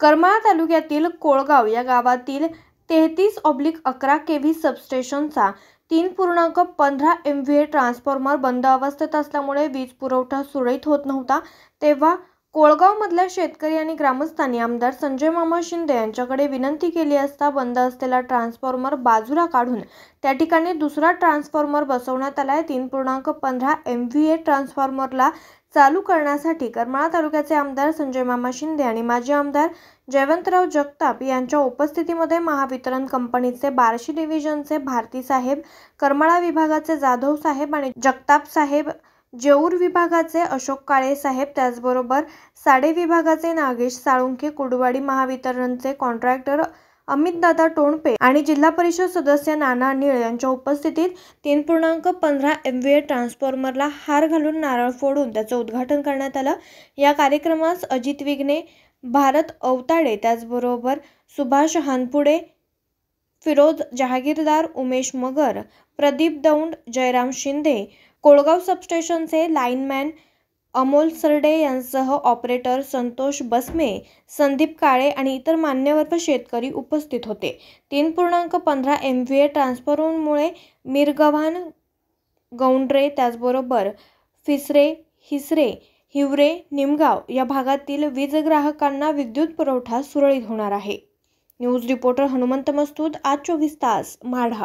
करमाळा तालुक्यातील कोळगाव या गावातील तेहतीस ऑब्लिक अकरा के व्ही सबस्टेशनचा तीन पूर्णांक पंधरा एम व्ही ए ट्रान्सफॉर्मर बंद अवस्थेत असल्यामुळे वीज पुरवठा सुरळीत होत नव्हता तेव्हा कोळगावमधल्या शेतकरी आणि ग्रामस्थांनी आमदार संजय मामा शिंदे यांच्याकडे विनंती केली असता बंद असलेला ट्रान्सफॉर्मर बाजूला काढून त्या ठिकाणी दुसरा ट्रान्सफॉर्मर बसवण्यात आलाय तीन पूर्णांक पंधरा एम व्ही ए ट्रान्सफॉर्मरला चालू करण्यासाठी करमाळा तालुक्याचे आमदार संजय मामा शिंदे आणि माजी आमदार जयवंतराव जगताप यांच्या उपस्थितीमध्ये महावितरण कंपनीचे बार्शी डिव्हिजनचे भारती साहेब करमाळा विभागाचे जाधव साहेब आणि जगताप साहेब जेऊर विभागाचे अशोक काळे साहेब त्याचबरोबर साडे विभागाचे नागेश साळुंखे कुडवाडी महावितरणचे कॉन्ट्रॅक्टर अमितदादा टोणपे आणि जिल्हा परिषद सदस्य नाना निळ यांच्या उपस्थितीत तीन पूर्णांक पंधरा एम व्ही ए ट्रान्सफॉर्मरला हार घालून नारळ फोडून त्याचं उद्घाटन करण्यात आलं या कार्यक्रमास अजित विघ्ने भारत अवताडे त्याचबरोबर सुभाष हानपुडे फिरोज जहागीरदार उमेश मगर प्रदीप दौंड जयराम शिंदे कोळगाव सबस्टेशनचे लाईनमॅन अमोल सरडे यांसह ऑपरेटर संतोष बसमे संदीप काळे आणि इतर मान्यवर शेतकरी उपस्थित होते तीन पूर्णांक पंधरा एम व्ही ए ट्रान्सफॉर्मरमुळे मिरगव्हाण गौंडरे त्याचबरोबर फिसरे हिसरे हिवरे निमगाव या भागातील वीज ग्राहकांना विद्युत पुरवठा सुरळीत होणार आहे न्यूज रिपोर्टर हनुमंत मस्तूद आज चोवीस तास माढा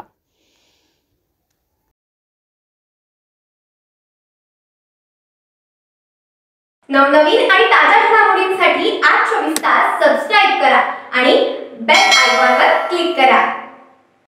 नवनवीन आणि ताज्या घडामोडींसाठी आज चोवीस तास सबस्क्राईब करा